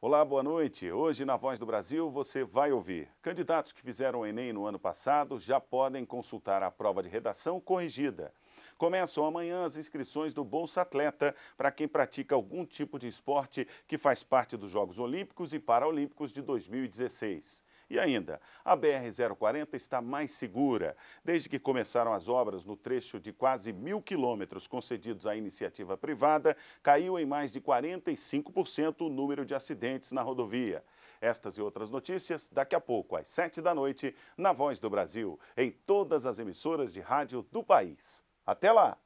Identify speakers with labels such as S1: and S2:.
S1: Olá, boa noite. Hoje na Voz do Brasil você vai ouvir. Candidatos que fizeram o Enem no ano passado já podem consultar a prova de redação corrigida. Começam amanhã as inscrições do Bolsa Atleta para quem pratica algum tipo de esporte que faz parte dos Jogos Olímpicos e Paralímpicos de 2016. E ainda, a BR-040 está mais segura. Desde que começaram as obras no trecho de quase mil quilômetros concedidos à iniciativa privada, caiu em mais de 45% o número de acidentes na rodovia. Estas e outras notícias daqui a pouco, às 7 da noite, na Voz do Brasil, em todas as emissoras de rádio do país. Até lá!